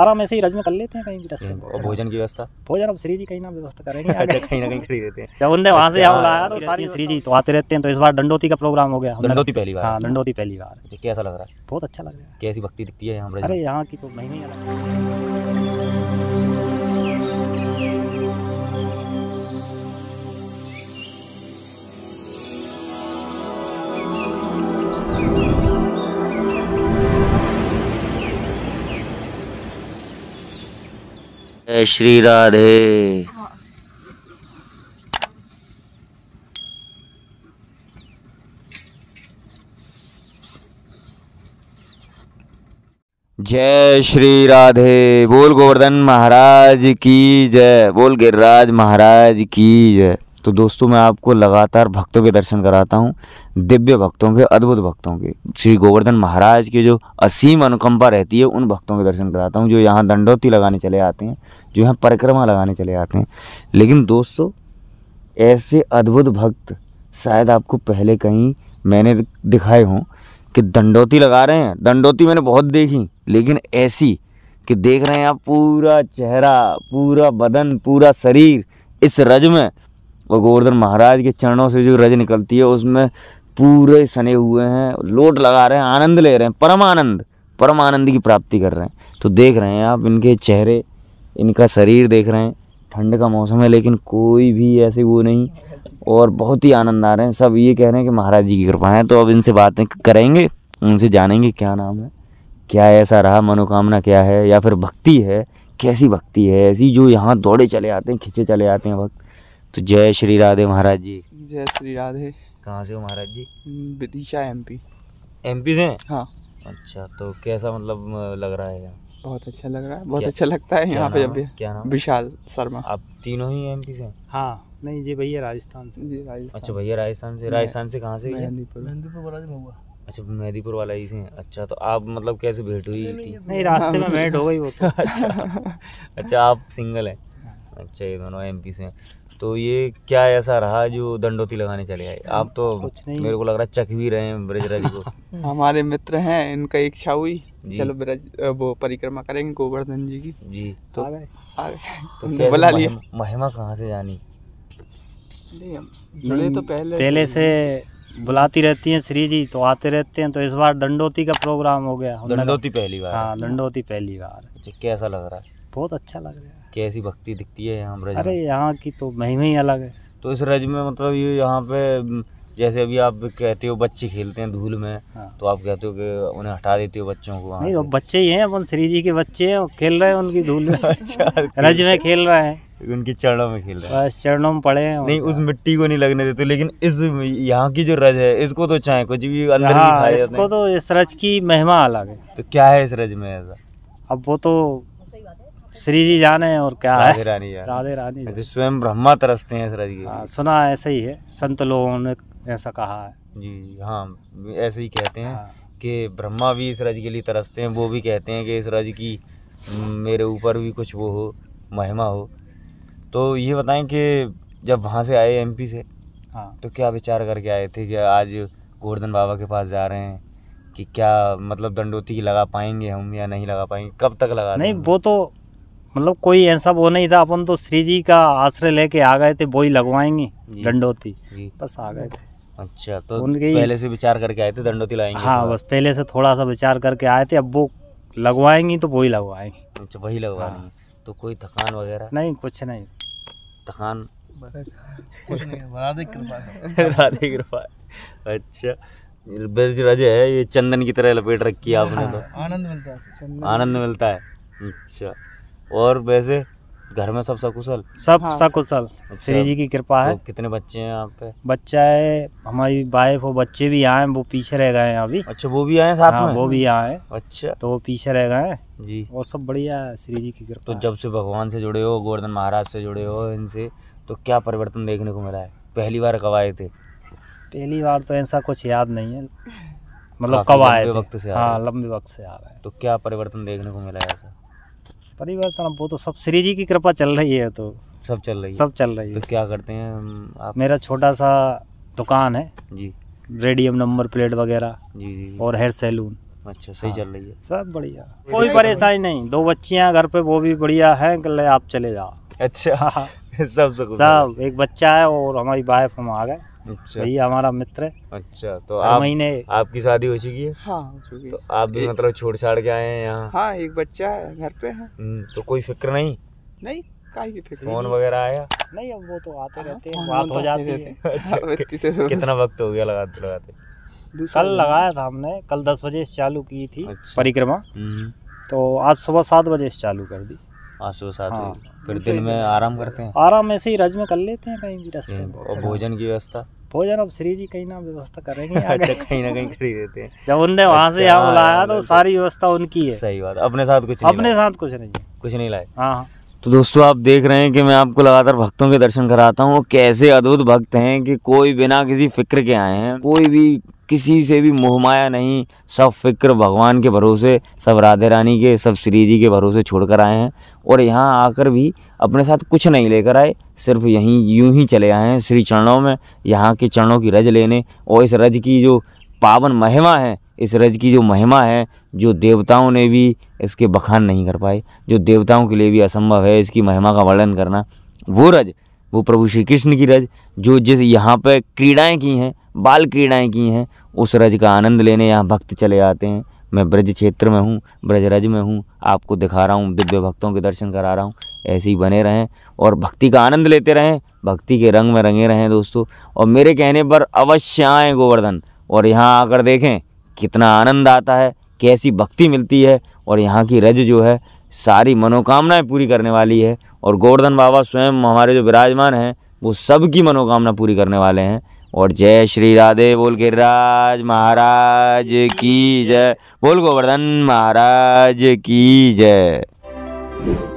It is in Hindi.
आराम ऐसे ही रज में कर लेते हैं कहीं भी रास्ते हम्म, में भोजन की व्यवस्था भोजन अब श्री जी कहीं ना व्यवस्था करेंगे अच्छा, कहीं ना कहीं खड़ी देते हैं जब उनने वहाँ से यहाँ अच्छा, लाया तो हाँ। सारी श्री जी तो आते रहते हैं तो इस बार दंडोती का प्रोग्राम हो गया दंडोती पहली बार हाँ दंडोती पहली बार अच्छा, कैसा लग रहा है बहुत अच्छा लग रहा है कैसी भक्ति दिखती है यहाँ अरे यहाँ की तो महीने अलग जय श्री राधे जय श्री राधे बोल गोवर्धन महाराज की जय बोल गिरिराज महाराज की जय तो दोस्तों मैं आपको लगातार भक्तों के दर्शन कराता हूँ दिव्य भक्तों के अद्भुत भक्तों के श्री गोवर्धन महाराज के जो असीम अनुकंपा रहती है उन भक्तों के दर्शन कराता हूँ जो यहाँ दंडौती लगाने चले आते हैं जो यहाँ परिक्रमा लगाने चले आते हैं लेकिन दोस्तों ऐसे अद्भुत भक्त शायद आपको पहले कहीं मैंने दिखाए हों कि दंडौती लगा रहे हैं दंडौती मैंने बहुत देखी लेकिन ऐसी कि देख रहे हैं आप पूरा चेहरा पूरा बदन पूरा शरीर इस रज में और गोवर्धन महाराज के चरणों से जो रज निकलती है उसमें पूरे सने हुए हैं लोट लगा रहे हैं आनंद ले रहे हैं परम आनंद परम आनंद की प्राप्ति कर रहे हैं तो देख रहे हैं आप इनके चेहरे इनका शरीर देख रहे हैं ठंड का मौसम है लेकिन कोई भी ऐसे वो नहीं और बहुत ही आनंद आ रहे हैं सब ये कह रहे हैं कि महाराज जी की कृपा है तो अब इनसे बातें करेंगे उनसे जानेंगे क्या नाम है क्या ऐसा रहा मनोकामना क्या है या फिर भक्ति है कैसी भक्ति है ऐसी जो यहाँ दौड़े चले आते हैं खींचे चले आते हैं भक्त तो जय श्री राधे महाराज जी जय श्री राधे कहाँ से हो महाराज जी हम्म, विदिशा एमपी एमपी से हाँ अच्छा तो कैसा मतलब लग रहा है यहाँ बहुत अच्छा लग रहा है बहुत अच्छा लगता है यहाँ पे जब भी क्या नाम विशाल शर्मा आप तीनों ही एमपी से हाँ नहीं जी भैया राजस्थान से जी राजस्थान अच्छा, अच्छा भैया राजस्थान से राजस्थान से कहाँ से मेहंदीपुर मेहंदीपुर वाला से महुआ अच्छा मेहदीपुर वाला ही से अच्छा तो आप मतलब कैसे भेंट हुई थी तो नहीं रास्ते में भेंट हो गई वो तो अच्छा अच्छा आप सिंगल है हाँ। अच्छा ये दोनों एमपी से हैं तो ये क्या ऐसा रहा जो दंडोती लगाने चले आए आप तो मेरे को लग रहा है चक भी रहे हैं को हमारे मित्र हैं इनका इच्छा हुई चलो ब्रज वो परिक्रमा करेंगे गोवर्धन जी की जी तो, आ गए। तो बुला लिया महिमा कहाँ से जानी जुड़े तो पहले पहले से बुलाती रहती हैं श्री जी तो आते रहते हैं तो इस बार दंडोती का प्रोग्राम हो गया दंडोती पहली बार हाँ दंडोती पहली बार अच्छा, कैसा लग रहा है बहुत अच्छा लग रहा है कैसी भक्ति दिखती है यहाँ अरे यहाँ की तो महिमा ही अलग है तो इस रज में मतलब ये यहाँ पे जैसे अभी आप कहते हो बच्चे खेलते हैं धूल में हाँ। तो आप कहते हो कि उन्हें हटा देते हो बच्चों को नहीं वो बच्चे ही हैं अपन श्री जी के बच्चे हैं खेल रहे हैं उनकी धूल में अच्छा रज में खेल रहे हैं उनकी चरणों में खेल रहे हैं चरणों में पड़े हैं नहीं उस मिट्टी को नहीं लगने देते लेकिन इस यहाँ की जो रज है इसको तो चाहे कुछ भी अंदर हाँ, इसको तो इस रज की महिमा अलग है तो क्या है इस रज में ऐसा अब वो तो श्री जी जाने और क्या राधे रानी राधे रानी जो तो स्वयं ब्रह्मा तरसते हैं सर जी हाँ, सुना ऐसा ही है संत लोगों ने ऐसा कहा है जी हाँ ऐसे ही कहते हैं हाँ। कि ब्रह्मा भी इस राज के लिए तरसते हैं वो भी कहते हैं कि इस जी की मेरे ऊपर भी कुछ वो हो महिमा हो तो ये बताएं कि जब वहाँ से आए एमपी से हाँ तो क्या विचार करके आए थे कि आज गोवर्धन बाबा के पास जा रहे हैं कि क्या मतलब दंडोती लगा पाएंगे हम या नहीं लगा पाएंगे कब तक लगा नहीं वो तो मतलब कोई ऐसा वो नहीं था अपन तो श्री जी का आश्रय लेके आ गए थे वो ही लगवाएंगे दंडोती बस आ गए थे अच्छा तो उनके पहले से विचार करके आए थे दंडोती लाएंगे हाँ बस पहले से थोड़ा सा विचार करके आए थे अब वो लगवाएंगी तो वो ही लगवाएंगे अच्छा वही लगवानी हाँ। तो कोई थकान वगैरह नहीं कुछ नहीं थकान राधे कृपा अच्छा ब्रज रज है ये चंदन की तरह लपेट रखी है आपने हाँ। तो आनंद मिलता है आनंद मिलता है अच्छा और वैसे घर में सब सकुशल सब हाँ। सकुशल अच्छा। श्री जी की कृपा है तो कितने बच्चे हैं यहाँ पे बच्चा है हमारी वाइफ और बच्चे भी आए वो पीछे रह गए हैं अभी अच्छा वो भी आए साथ हाँ, में वो भी आए अच्छा तो वो पीछे रह गए हैं जी और सब बढ़िया है श्री जी की कृपा तो जब से भगवान से जुड़े हो गोवर्धन महाराज से जुड़े हो इनसे तो क्या परिवर्तन देखने को मिला है पहली बार कब आए थे पहली बार तो ऐसा कुछ याद नहीं है मतलब कब आए वक्त से हाँ लंबे वक्त से आ रहे हैं तो क्या परिवर्तन देखने को मिला है ऐसा परिवर्तन अब वो तो सब श्री जी की कृपा चल रही है तो सब चल रही है सब चल रही तो है तो क्या करते हैं आप मेरा छोटा सा दुकान है जी रेडियम नंबर प्लेट वगैरह जी जी और हेयर सैलून अच्छा सही हाँ, चल रही है सब बढ़िया कोई परेशानी नहीं दो बच्चियां घर पे वो भी बढ़िया है कल आप चले जाओ अच्छा हाँ। सब सब एक बच्चा है और हमारी वाइफ हम आ गए अच्छा वही हमारा मित्र है अच्छा तो आप महीने आपकी शादी हो चुकी है हाँ तो आप भी मतलब छोड़ छाड़ के आए हैं यहाँ हाँ एक बच्चा है घर पे है हम्म, तो कोई फिक्र नहीं नहीं फोन वगैरह आया नहीं अब वो तो आते हाँ, रहते हैं बात हो जाती है अच्छा हाँ, तो- कितना वक्त हो गया लगाते लगाते कल लगाया था हमने कल दस बजे चालू की थी अच्छा। परिक्रमा हम्म। तो आज सुबह सात बजे चालू कर दी आंसू साथ हाँ। फिर दिन में आराम करते हैं आराम ऐसे ही रज में कर लेते हैं कहीं भी रास्ते हम्म, और भोजन की व्यवस्था भोजन अब श्री जी कहीं ना व्यवस्था करेंगे अच्छा कहीं ना कहीं खरीद देते हैं जब उनने वहाँ से अच्छा, यहाँ हाँ, बुलाया तो हाँ, सारी व्यवस्था उनकी है सही बात अपने साथ कुछ अपने साथ कुछ नहीं कुछ नहीं लाए हाँ, हाँ। तो दोस्तों आप देख रहे हैं कि मैं आपको लगातार भक्तों के दर्शन कराता हूँ कैसे अद्भुत भक्त हैं कि कोई बिना किसी फिक्र के आए हैं कोई भी किसी से भी मोहमाया नहीं सब फिक्र भगवान के भरोसे सब राधे रानी के सब श्री जी के भरोसे छोड़कर आए हैं और यहाँ आकर भी अपने साथ कुछ नहीं लेकर आए सिर्फ यहीं यूं ही चले आए हैं श्री चरणों में यहाँ के चरणों की रज लेने और इस रज की जो पावन महिमा है इस रज की जो महिमा है जो देवताओं ने भी इसके बखान नहीं कर पाए जो देवताओं के लिए भी असंभव है इसकी महिमा का वर्णन करना वो रज वो प्रभु श्री कृष्ण की रज जो जिस यहाँ पर क्रीड़ाएँ की हैं बाल क्रीड़ाएँ की हैं उस रज का आनंद लेने यहाँ भक्त चले आते हैं मैं ब्रज क्षेत्र में हूँ ब्रज रज में हूँ आपको दिखा रहा हूँ दिव्य भक्तों के दर्शन करा रहा हूँ ऐसे ही बने रहें और भक्ति का आनंद लेते रहें भक्ति के रंग में रंगे रहें दोस्तों और मेरे कहने पर अवश्य आएँ गोवर्धन और यहाँ आकर देखें कितना आनंद आता है कैसी भक्ति मिलती है और यहाँ की रज जो है सारी मनोकामनाएं पूरी करने वाली है और गोवर्धन बाबा स्वयं हमारे जो विराजमान हैं वो सबकी मनोकामना पूरी करने वाले हैं और जय श्री राधे बोल के राज महाराज की जय बोल गोवर्धन महाराज की जय